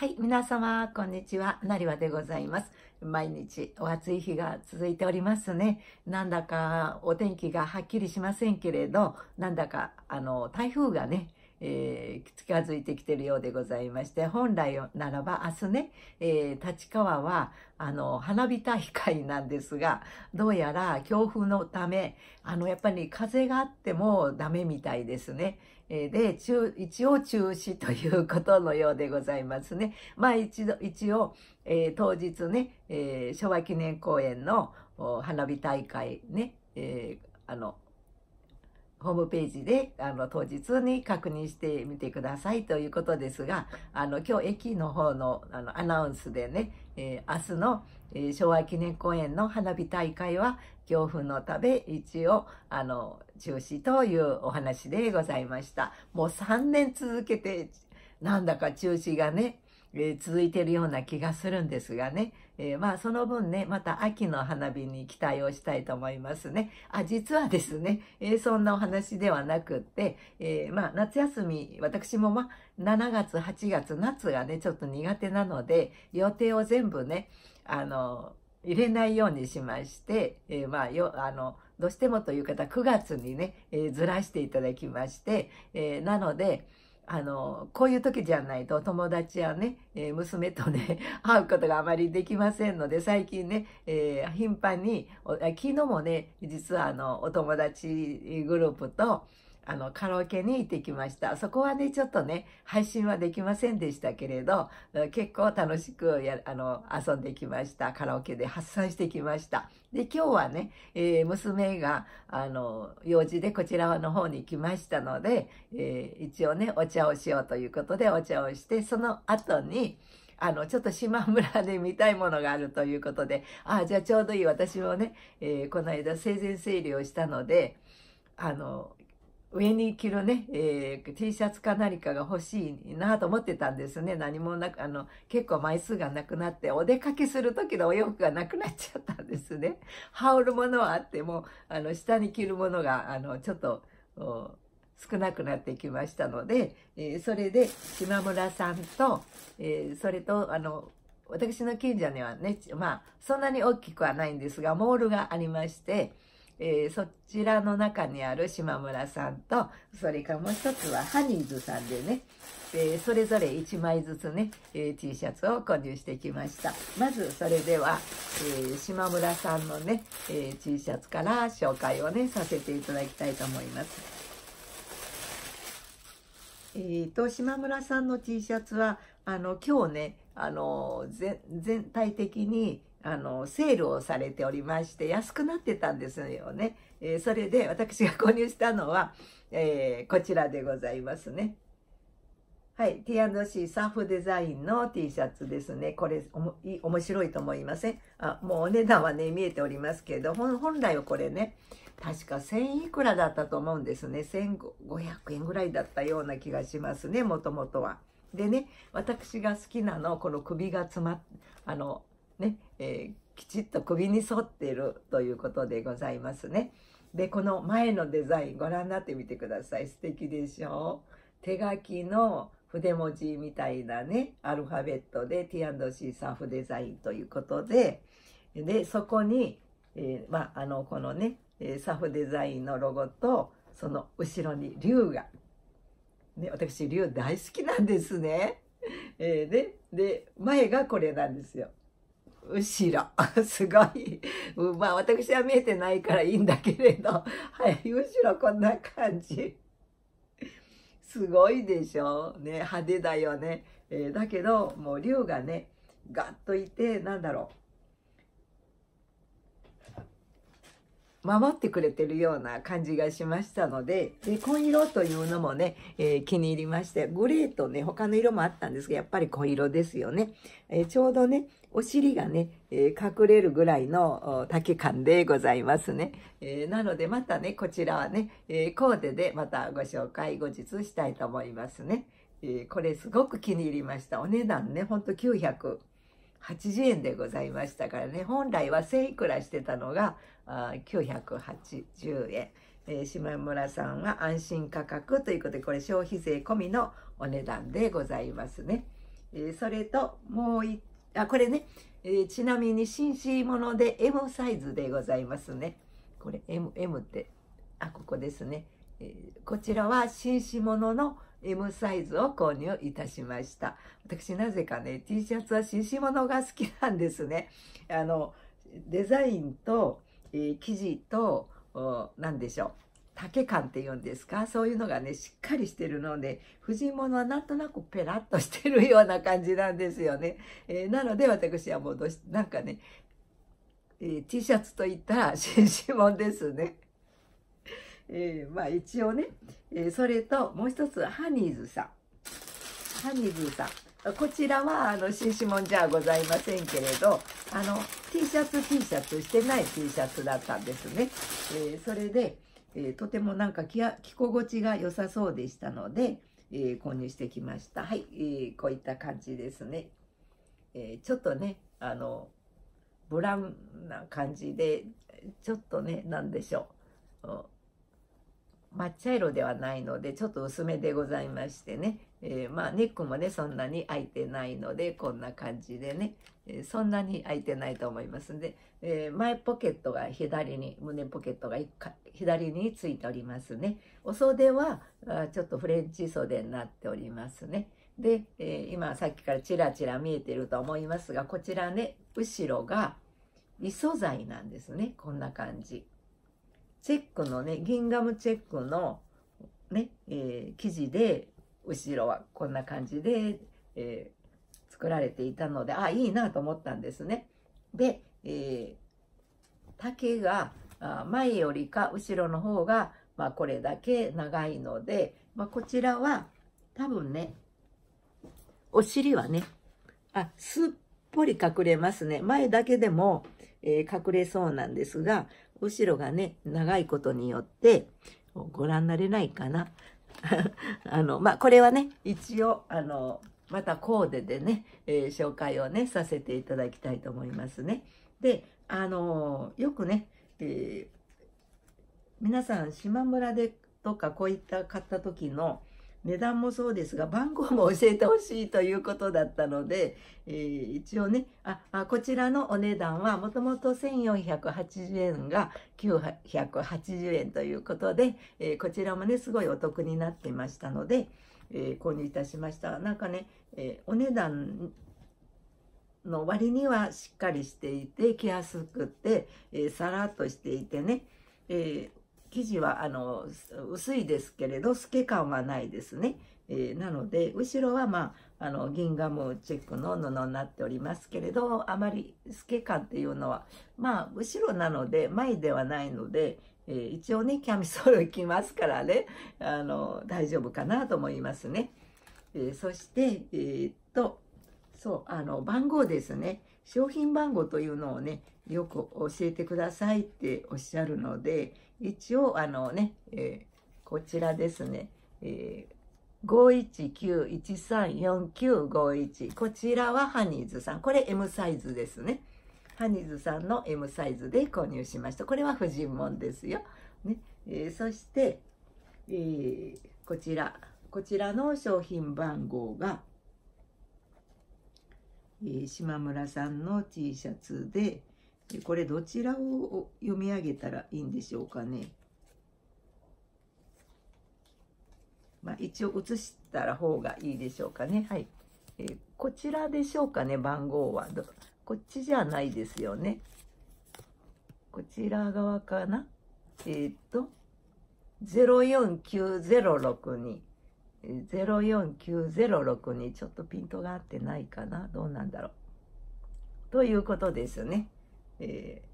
はい、皆様、こんにちは。なりわでございます。毎日お暑い日が続いておりますね。なんだかお天気がはっきりしませんけれど、なんだかあの台風がね、えー、近づいてきてるようでございまして、本来ならば明日ね、えー、立川は、あの、花火大会なんですが、どうやら強風のため、あの、やっぱり風があってもダメみたいですね。で、一応中止ということのようでございますね。まあ一度、一応、えー、当日ね、えー、昭和記念公園の花火大会ね、えー、あの、ホームページであの当日に確認してみてくださいということですが、あの今日駅の方のあのアナウンスでね、えー、明日の、えー、昭和記念公園の花火大会は、恐怖のため一応あの中止というお話でございました。もう3年続けてなんだか中止がね、えー、続いてるような気がするんですがね、えー、まあその分ねまた秋の花火に期待をしたいと思いますねあ実はですね、えー、そんなお話ではなくって、えまあ夏休み私もまあ7月8月夏がねちょっと苦手なので予定を全部ねあの入れないようにしまして、えー、まあよあのどうしてもという方9月にね、えー、ずらしていただきまして、えー、なのであのこういう時じゃないと友達やね、え娘とね 会うことがあまりできませんので最近ね、え頻繁に昨日もね実はあのお友達グループとあの、カラオケに行ってきました。そこはね、ちょっとね、配信はできませんでしたけれど、結構楽しくや、あの、遊んできました。カラオケで発散してきました。で、今日はね、えー、娘が、あの、用事でこちらの方に来ましたので、えー、一応ね、お茶をしようということでお茶をして、その後に、あの、ちょっと島村で見たいものがあるということで、ああ、じゃあちょうどいい。私もね、えー、この間生前整理をしたので、あの、上に着るね、えー、T シャツか何かが欲しいなと思ってたんですね。何もなく、あの、結構枚数がなくなって、お出かけする時のお洋服がなくなっちゃったんですね。羽織るものはあっても、あの、下に着るものが、あの、ちょっと、少なくなってきましたので、えー、それで、島村さんと、えー、それと、あの、私の近所にはね、まあ、そんなに大きくはないんですが、モールがありまして、えー、そちらの中にある島村さんと、それからもう一つはハニーズさんでね、えー、それぞれ1枚ずつね、えー、T シャツを購入してきました。まずそれでは、えー、島村さんのね、え T シャツから紹介をね、させていただきたいと思います。えーと、と島村さんの T シャツはあの今日ねあの全体的に、あのセールをされておりまして安くなってたんですよね、えー、それで私が購入したのは、えー、こちらでございますねはい T&C サーフデザインの T シャツですねこれおもい面白いと思いませんあもうお値段はね見えておりますけれど本来はこれね確か1000いくらだったと思うんですね1500円ぐらいだったような気がしますねもともとは。でね私が好きなのこの首が詰まっあのね、えー、きちっと首に沿っているということでございますね。で、この前のデザインご覧になってみてください。素敵でしょう手書きの筆文字みたいなね、アルファベットで T&C サーフデザインということで、で、そこに、えー、まあ、あの、このね、サーフデザインのロゴと、その後ろに竜が。ね、私、竜大好きなんですね。えー、で、で、前がこれなんですよ。後ろ。すごい。まあ私は見えてないからいいんだけれど。はい、後ろこんな感じ。すごいでしょね、派手だよね。えー、だけど、もう竜がね、ガッといて、なんだろう。守ってくれてるような感じがしましたので、で、紺色というのもね、えー、気に入りまして、グレーとね、他の色もあったんですが、やっぱり紺色ですよね。えー、ちょうどね、お尻がね、えー、隠れるぐらいの丈感でございますね。えー、なのでまたね、こちらはね、えー、コーデでまたご紹介後日したいと思いますね。えこれすごく気に入りました。お値段ね、ほんと900。80円でございましたからね本来は1000いくらしてたのがあ980円、えー、島村さんは安心価格ということでこれ消費税込みのお値段でございますね、えー、それともういあこれね、えー、ちなみに紳士もので M サイズでございますねこれ M, M ってあここですね、えこちらは紳士ものの M サイズを購入いたしました。私なぜかね、T シャツは獅子物が好きなんですね。あの、デザインと、えー、生地と、何でしょう。竹感って言うんですかそういうのがね、しっかりしてるので、藤物はなんとなくペラッとしてるような感じなんですよね。えー、なので私はもうどうし、なんかね、えー、T シャツと言ったら、新指紋ですね。えー、まあ一応ね、えー、それともう一つハニーズさんハニーズさんこちらはあの新指紋じゃございませんけれどあの T シャツ T シャツしてない T シャツだったんですね、えー、それで、えー、とてもなんか着心地が良さそうでしたので、えー、購入してきましたはい、えー、こういった感じですね、えー、ちょっとねあのブラウンな感じでちょっとね何でしょう抹茶色ではないのでちょっと薄めでございましてね、えー、まあネックもねそんなに開いてないのでこんな感じでね、えー、そんなに開いてないと思いますんで、えー、前ポケットが左に胸ポケットが左についておりますねお袖はあちょっとフレンチ袖になっておりますねで、え今さっきからちらちら見えてると思いますがこちらね後ろが異素材なんですねこんな感じ。チェックのねギンガムチェックのね、えー、生地で後ろはこんな感じで、えー、作られていたのであいいなと思ったんですね。で、えー、丈が前よりか後ろの方が、まあ、これだけ長いので、まあ、こちらは多分ねお尻はねあすっぽり隠れますね前だけでも、えー、隠れそうなんですが後ろがね、長いことによって、ご覧になれないかな。あの、まあ、これはね、一応、あの、またコーデでね、えー、紹介をね、させていただきたいと思いますね。で、あのよくね、えー、皆さん、島村でとかこういった買った時の、値段もそうですが番号も教えてほしいということだったので、えー、一応ねああこちらのお値段はもともと1480円が980円ということで、えー、こちらもねすごいお得になってましたので、えー、購入いたしましたなんかね、えお値段の割にはしっかりしていて着やすくて、えさらっとしていてね、え生地はあの薄いですけれど透け感はないですね、えー、なので後ろはまああのギンガムチェックの布になっておりますけれどあまり透け感っていうのはまあ後ろなので前ではないので、えー、一応ねキャミソール着ますからねあの大丈夫かなと思いますね、えー、そしてえっとそうあの番号ですね商品番号というのをねよく教えてくださいっておっしゃるので一応あのね、えー、こちらですね、えー、519134951こちらはハニーズさんこれ M サイズですねハニーズさんの M サイズで購入しましたこれは婦人門ですよ、ねえー、そして、えー、こちらこちらの商品番号が島村さんの T シャツでこれどちらを読み上げたらいいんでしょうかね。まあ、一応写したら方がいいでしょうかね。はい、えー、こちらでしょうかね、番号は。こっちじゃないですよね。こちら側かな。えー、っと、04906に04906にちょっとピントが合ってないかなどうなんだろうということですね。えー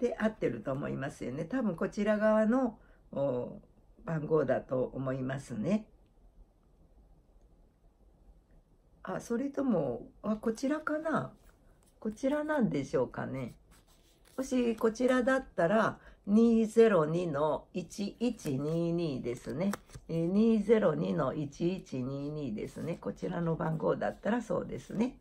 で合ってると思いますよね。多分こちら側の番号だと思いますね。あ、それとも、あ、こちらかなこちらなんでしょうかね。もしこちらだったら、202の1122ですね。202の1122ですね。こちらの番号だったらそうですね。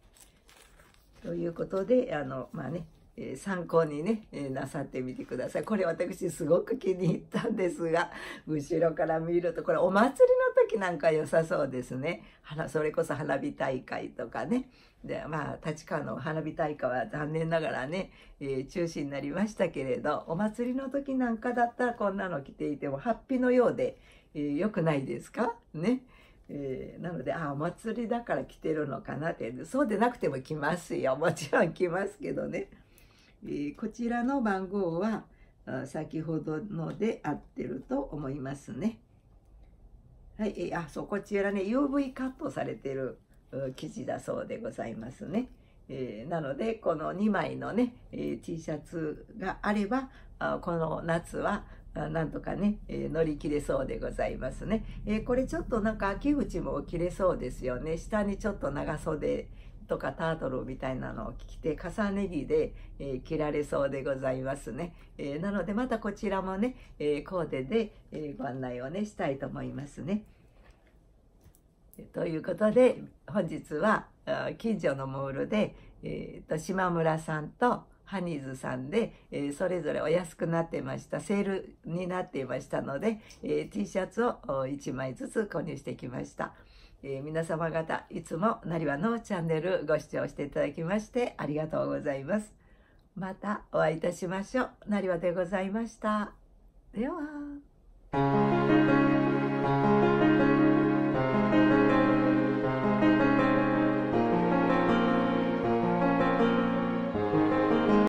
ということで、あの、まあね、え参考にね、えなさってみてください。これ私すごく気に入ったんですが、後ろから見ると、これお祭りの時なんか良さそうですね。それこそ花火大会とかね。で、まあ、立川の花火大会は残念ながらね、えー、中止になりましたけれど、お祭りの時なんかだったらこんなの着ていても、ハッピーのようで、えー、良くないですかね。えー、なので、あ、お祭りだから着てるのかなって、そうでなくても着ますよ。もちろん着ますけどね。こちらの番号は先ほどので合ってると思いますね。はい、あ、そう、こちらね、UV カットされてる生地だそうでございますね。えー、なので、この2枚のね、えー、T シャツがあれば、あこの夏は、なんとかね、えー、乗り切れそうでございますね。えこれちょっとなんか秋口も切れそうですよね。下にちょっと長袖、とかタートルみたいなのを着て重ね着で、えー、着られそうでございますね、えー、なのでまたこちらもね、えー、コーデで、えご案内をねしたいと思いますね。ということで本日は近所のモールで、えーと島村さんとハニーズさんで、えー、それぞれお安くなってましたセールになっていましたので、えー、T シャツを1枚ずつ購入してきました、えー、皆様方いつもなりわのチャンネルご視聴していただきましてありがとうございますまたお会いいたしましょうなりわでございましたでは